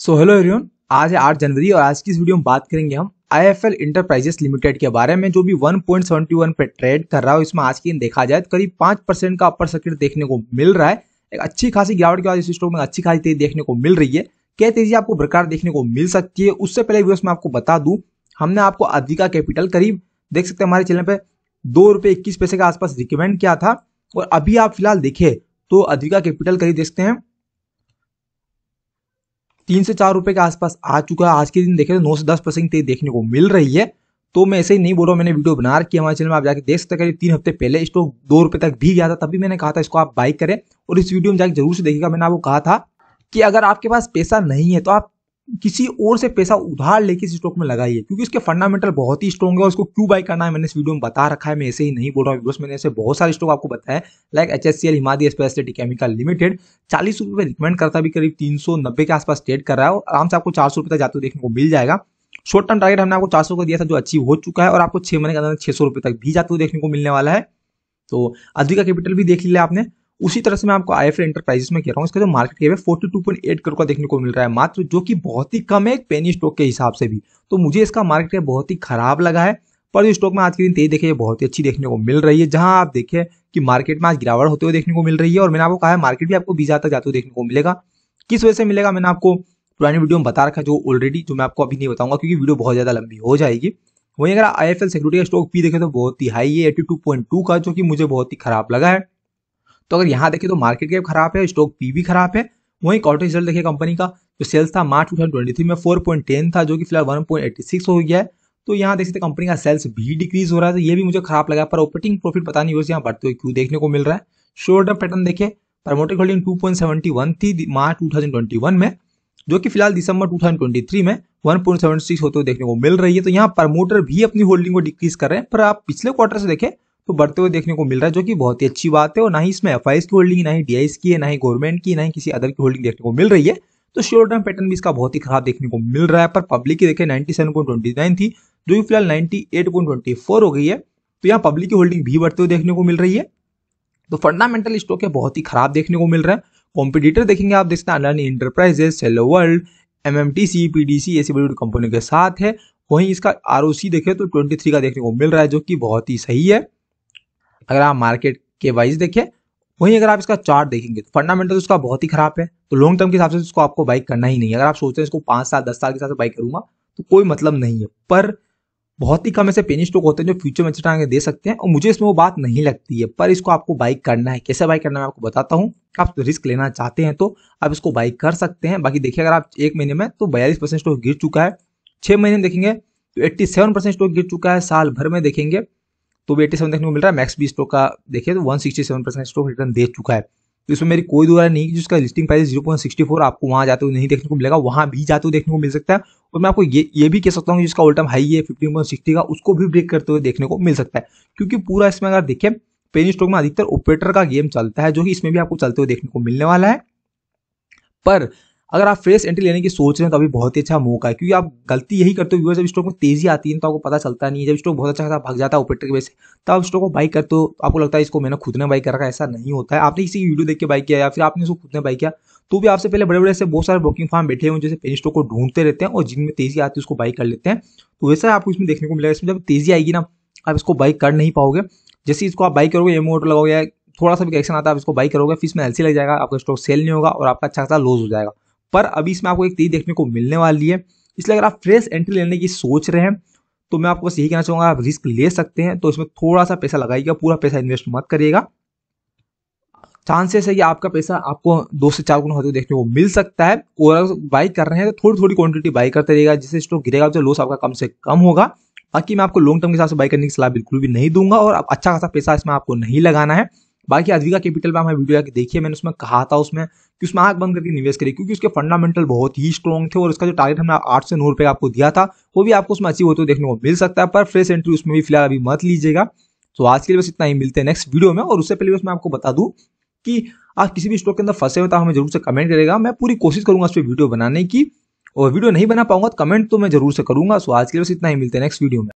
so hello everyone आज है 8 जनवरी और आज की इस वीडियो में बात करेंगे हम I F L enterprises limited के बारे में जो भी 1.71 पे ट्रेड कर रहा है इसमें आज के दिन देखा जाए तो करीब 5 परसेंट का अपर सर्किट देखने को मिल रहा है एक अच्छी खासी गिरावट के बाद इस स्टॉक में अच्छी खासी तेजी देखने को मिल रही है क्या तेजी आपको बरकरार देखने को मिल सकती है उससे पहले वीडियोस में आपको बता दू हमने आपको अधिका कैपिटल करीब देख सकते हैं हमारे चैनल पर दो रुपये इक्कीस पैसे के आसपास रिकमेंड किया था और अभी आप फिलहाल देखे तो अधिका कैपिटल करीब देखते हैं तीन से चार रुपए के आसपास आ चुका है आज के दिन देखे तो नौ से दस परसेंट तेज देखने को मिल रही है तो मैं ऐसे ही नहीं बोल रहा हूँ मैंने वीडियो बना रखी हमारे चैनल में आप जाके देख सकते करीब तीन हफ्ते पहले स्टॉक दो रुपए तक भी गया था तभी मैंने कहा था इसको आप बाइक करें और इस वीडियो में जाकर जरूर से देखेगा मैंने आपको कहा था कि अगर आपके पास पैसा नहीं है तो आप किसी और से पैसा उधार लेके इस स्टॉक में लगाइए क्योंकि इसके फंडामेंटल बहुत ही स्ट्रॉग है उसको क्यों बाय करना है मैंने इस वीडियो में बता रखा है मैं ऐसे ही नहीं बोल रहा हूँ मैंने ऐसे बहुत सारे स्टॉक आपको बताया like H S C L Himadri speciality chemical limited चालीस रुपये रिकमेंड करता भी करीब तीन सौ नब्बे के आसपास ट्रेड कर रहा है और आराम से आपको चार सौ रुपये तक जाते देखने को मिल जाएगा शॉर्ट टर्म टारगेट हमने आपको चार सौ का दिया था जो अचीव हो चुका है और आपको छह महीने के अंदर छह सौ रुपये तक भी जाते हुए देखने को मिलने वाला है तो अधिका कैपिटल भी देख लिया आपने उसी तरह से मैं आपको आई एफ एंटरप्राइजेस में कह रहा हूँ इसका जो मार्केट कैप है forty two point eight crore का देखने को मिल रहा है मात्र जो कि बहुत ही कम है एक पेनी स्टॉक के हिसाब से भी तो मुझे इसका मार्केट कैप बहुत ही खराब लगा है पर जो स्टॉक में आज के दिन तेज देखिए बहुत ही अच्छी देखने को मिल रही है जहां आप देखें कि मार्केट में आज गिरावट होते हुए देखने को मिल रही है और मैंने आपको कहा है मार्केट भी आपको बीस तक जाते हुए देखने को मिलेगा किस वजह से मिलेगा मैंने आपको पुरानी वीडियो में बता रखा जो ऑलरेडी जो मैं आपको अभी नहीं बताऊंगा क्योंकि वीडियो बहुत ज़्यादा लंबी हो जाएगी वहीं अगर आई एफ सिक्योरिटी का स्टॉक पी देखें तो बहुत ही हाई है एट्टी टू पॉइंट टू का जो कि मुझे बहुत ही खराब लगा है तो अगर यहाँ देखिए तो मार्केट कैप खराब है स्टॉक पी भी खराब है वहीं क्वार्टर रिजल्ट देखिए कंपनी का जो सेल्स था मार्च टू में फोर था जो कि फिलहाल वन हो गया है तो यहाँ देख सकते कंपनी का सेल्स भी डिक्रीज हो रहा है तो ये भी मुझे खराब लगा पर ऑपरेटिंग प्रॉफिट पता नहीं यहाँ बढ़ते हुए क्यों देखने को मिल रहा है शोल्डर पैटर्न देखिए प्रमोटर होल्डिंग 2.71 थी मार्च 2021 में जो कि फिलहाल दिसंबर 2023 में 1.76 होते हुए देखने को मिल रही है तो यहाँ प्रमोटर भी अपनी होल्डिंग को डिक्रीज कर रहे हैं पर आप पिछले क्वार्टर से देखें तो बढ़ते हुए देखने को मिल रहा है जो कि बहुत ही अच्छी बात है और ना ही इसमें एफ की होल्डिंग ना ही डी की है ना ही गवर्नमेंट की ना ही किसी अदर की होल्डिंग देखने को मिल रही है तो शोर टर्म पैटर्न भी इसका बहुत ही खराब देखने को मिल रहा है पर पब्लिक की देखें नाइनटी थी जो कि फिलहाल नाइनटी हो गई है तो यहाँ पब्लिक की होल्डिंग भी बढ़ते हुए देखने को मिल रही है तो फंडामेंटल स्टॉक है बहुत ही खराब देखने को मिल रहा है कॉम्पिटिटर देखेंगे आप देखते हैं Adani enterprises Cello World M M T C P D C ऐसी बड़ी बड़ी कंपनियों के साथ है वहीं इसका आर ओ सी देखे तो ट्वेंटी थ्री का देखने को मिल रहा है जो कि बहुत ही सही है अगर आप मार्केट के वाइज देखें वहीं अगर आप इसका चार्ट देखेंगे तो फंडामेंटल तो उसका बहुत ही खराब है तो लॉन्ग टर्म के हिसाब से उसको आपको बाइक करना ही नहीं है अगर आप सोच रहे हैं इसको पाँच साल दस साल के हिसाब से बाइक करूंगा तो कोई मतलब नहीं है पर बहुत ही कम ऐसे पेनी स्टॉक होते हैं जो फ्यूचर में चटा दे सकते हैं और मुझे इसमें वो बात नहीं लगती है पर इसको आपको बाइक करना है कैसे बाई करना है मैं आपको बताता हूँ आप रिस्क लेना चाहते हैं तो आप इसको बाई कर सकते हैं बाकी देखिए अगर आप एक महीने में तो बयालीस परसेंट स्टॉक गिर चुका है छः महीने में देखेंगे तो एट्टी सेवन परसेंट स्टॉक गिर चुका है साल भर में देखेंगे तो भी एट्टी देखने को मिल रहा है मैक्स बी स्टॉक का देखिए तो वन परसेंट स्टॉक रिटर्न दे चुका है तो इसमें मेरी कोई दुराय नहीं जिसका listing price zero point sixty four आपको वहाँ जाते हुए नहीं देखने को मिलेगा वहाँ भी जाते हुए देखने को मिल सकता है और मैं आपको ये ये भी कह सकता हूँ जिसका ओल्टम हाई है फिफ्टीन पॉइंट सिक्सटी का उसको भी ब्रेक करते हुए देखने को मिल सकता है क्योंकि पूरा इसमें अगर देखें पेनी स्टॉक में अधिकतर ऑपरेटर का गेम चलता है जो कि इसमें भी आपको चलते हुए देखने को मिलने वाला है पर अगर आप फ्रेश एंट्री लेने की सोच रहे हैं तो अभी बहुत ही अच्छा मौका है क्योंकि आप गलती यही करते हो व्यूअर जब स्टॉक में तेजी आती है तो आपको पता चलता नहीं है जब स्टॉक बहुत अच्छा खासा भाग जाता है ओपेटर की वजह से तो आप स्टॉक को बाई करते हो तो आपको लगता है इसको मैंने खुद ने बाई कर रखा ऐसा नहीं होता है आपने किसी वीडियो देख के बाई किया या फिर आपने इसको खुद ने बाई किया तो भी आपसे पहले बड़े बड़े से बहुत सारे ब्रोकिंग फार्म बैठे हुए जैसे पेन स्टॉक को ढूंढते रहते हैं और जिनमें तेजी आती है उसको बाई कर लेते हैं तो वैसा आपको इसमें देखने को मिलेगा इसमें जब तेजी आएगी ना आप इसको बाई कर नहीं पाओगे जैसे इसको आप बाई करोगे एमओ लगाओगे थोड़ा सा भी एक्शन आता है आप इसको बाई करोगे फिर इसमें एलसी लग जाएगा आपका स्टॉक सेल नहीं होगा और आपका अच्छा खासा लॉस हो जाएगा पर अभी इसमें आपको एक तेज देखने को मिलने वाली है इसलिए अगर आप फ्रेश एंट्री लेने की सोच रहे हैं तो मैं आपको बस यही कहना चाहूंगा आप रिस्क ले सकते हैं तो इसमें थोड़ा सा पैसा लगाइएगा पूरा पैसा इन्वेस्ट मत करिएगा चांसेस है कि आपका पैसा आपको दो से चार गुना होते देखने को मिल सकता है और अगर बाई कर रहे हैं तो थोड़ी थोड़ी क्वांटिटी बाई करते रहेगा जिससे स्टॉक गिरेगा तो लॉस आपका कम से कम होगा बाकी मैं आपको लॉन्ग टर्म के हिसाब से बाई करने की सलाह बिल्कुल भी नहीं दूंगा और अच्छा खासा पैसा इसमें आपको नहीं लगाना है बाकी अद्विका कैपिटल में हमारी वीडियो आगे देखिए मैंने उसमें कहा था उसमें कि उसमें आंख बंद करके निवेश करिए क्योंकि उसके फंडामेंटल बहुत ही स्ट्रॉन्ग थे और उसका जो टारगेट हमने आठ से नौ रुपये आपको दिया था वो भी आपको उसमें अचीव होते हुए देखने को मिल सकता है पर फ्रेश एंट्री उसमें भी फिलहाल अभी मत लीजिएगा तो आज के लिए बस इतना ही मिलते हैं नेक्स्ट वीडियो में और उससे पहले बस मैं आपको बता दूँ कि आप किसी भी स्टॉक के अंदर फंसे हो तो हमें जरूर से कमेंट करेगा मैं पूरी कोशिश करूंगा उस पर वीडियो बनाने की और वीडियो नहीं बना पाऊंगा तो कमेंट तो मैं जरूर से करूंगा सो तो आज के लिए बस इतना ही मिलते हैं नेक्स्ट वीडियो में